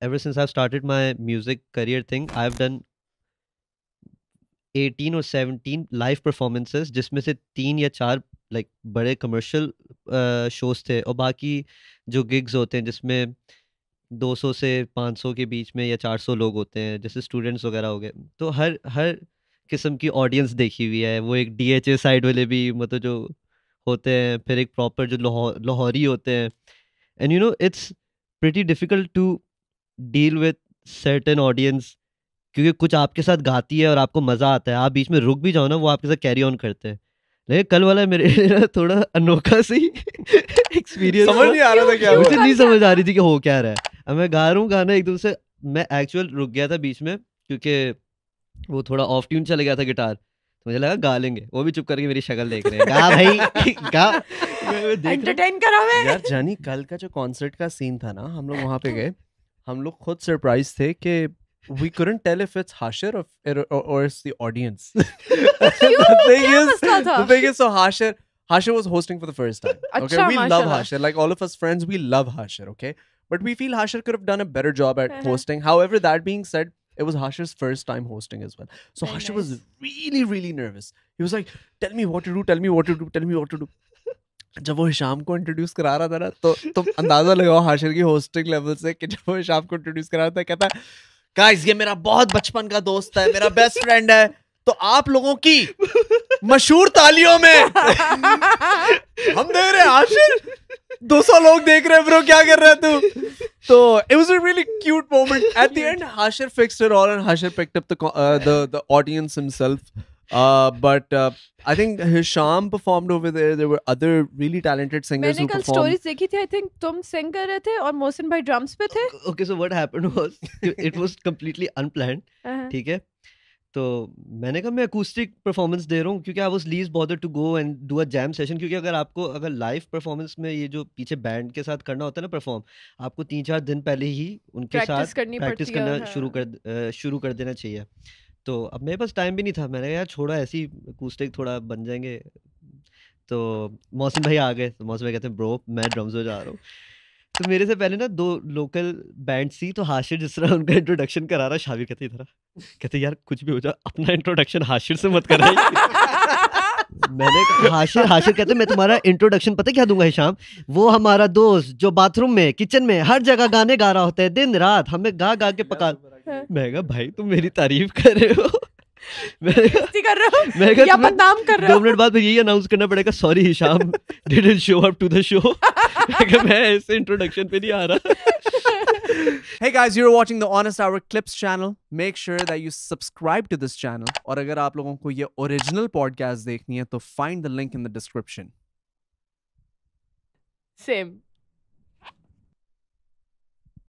ever since I've started my music career thing, I've done 18 or 17 live performances जिसमें से तीन या चार लाइक like, बड़े कमर्शियल शोज थे और बाकी जो गिग्स होते हैं जिसमें 200 से 500 के बीच में या 400 लोग होते हैं जैसे स्टूडेंट्स वगैरह हो गए तो हर हर किस्म की ऑडियंस देखी हुई है वो एक डी साइड वाले भी मतलब जो होते हैं फिर एक प्रॉपर जो लाहौरी होते हैं and you know it's pretty difficult to deal with certain audience क्योंकि कुछ आपके साथ गाती है और आपको मज़ा आता है आप बीच में रुक भी जाओ ना वो आपके साथ कैरी ऑन करते हैं लेकिन कल वाला मेरे लिए थोड़ा अनोखा सी एक्सपीरियंस समझ नहीं आ रहा था क्या मुझे नहीं समझ आ रही थी कि हो क्या रहा है अब मैं गा रहा हूँ गाना एकदम से मैं एक्चुअल रुक गया था बीच में क्योंकि वो थोड़ा ऑफ ट्यून चला गया था गिटार तो मुझे लगा गा लेंगे वो भी चुप करके मेरी शक्ल देख रहे हैं गा भाई गा एंटरटेन करा यार जानी कल का जो कॉन्सर्ट का सीन था ना हम लोग वहाँ पे गए हम लोग खुद सरप्राइज थे कि we couldn't tell if it's Hashir or, or, or it's the audience. the, thing is, the thing is, so Hashir, Hashir was hosting for the first time. Okay, we love Hashir. Like all of us friends, we love Hashir. Okay, but we feel Hashir could have done a better job at uh-huh. hosting. However, that being said, it was Hashir's first time hosting as well. So Very Hashir nice. was really, really nervous. He was like, "Tell me what to do. Tell me what to do. Tell me what to do." जब वो Hisham को introduce करा रहा था ना तो तुम अंदाजा लगाओ हाशिर की होस्टिंग लेवल से कि जब वो हिशाम को इंट्रोड्यूस करा रहा था कहता है गाइस ये मेरा बहुत बचपन का दोस्त है मेरा बेस्ट फ्रेंड है तो आप लोगों की मशहूर तालियों में हम दे रहे आशिर 200 लोग देख रहे हैं ब्रो क्या कर रहे हैं तू तो it was a really cute moment at the end Hashir fixed it all and Hashir picked up the the audience himself Uh, but uh, I think Hisham performed over there. There were other really talented singers मैंने who कल performed. stories देखी थी. I think तुम sing कर रहे थे और मोहसिन भाई drums पे थे. Okay, so what happened was it was completely unplanned. Uh-huh. ठीक है. तो मैंने कहा मैं अकूस्टिक परफॉर्मेंस दे रहा हूँ क्योंकि I was least bother to go and do a jam session क्योंकि अगर आपको अगर लाइव परफॉर्मेंस में ये जो पीछे बैंड के साथ करना होता है ना परफॉर्म आपको तीन चार दिन पहले ही उनके practice साथ प्रैक्टिस करना शुरू कर शुरू कर देना चाहिए तो अब मेरे पास टाइम भी नहीं था मैंने कहा यार छोड़ा ऐसी अकूस्टिक थोड़ा बन जाएंगे तो मौसम भाई आ गए तो मौसम भाई कहते हैं ब्रो मैं ड्रम्स हो जा रहा हूँ तो मेरे से पहले ना दो लोकल बैंड थी तो हाशिर जिस तरह उनका इंट्रोडक्शन करा रहा शावी कहते इधर कहते यार कुछ भी हो जाए अपना इंट्रोडक्शन हाशिर से मत कराई मैंने हाशिर हाशिर कहते मैं तुम्हारा इंट्रोडक्शन पता क्या दूंगा शाम वो हमारा दोस्त जो बाथरूम में किचन में हर जगह गाने गा रहा होता है दिन रात हमें गा गा के पका तो મેગા ભાઈ તું મારી તારીફ કરે છે મેગા કી કર રહા હે આપન નામ કર રહા ડોમલેટ બાદ પર યહી アナ ઉન્સ karna padega sorry hisham didn't show up to the show મેસે ઇન્ટ્રોડક્શન પે નહી આ રહા હે guys you are watching the honest hour clips channel make sure that you subscribe to This channel ઓર અગર આપ લોગો કો યે ઓરિજિનલ પોડકાસ્ટ દેખની હે તો find the link in the description same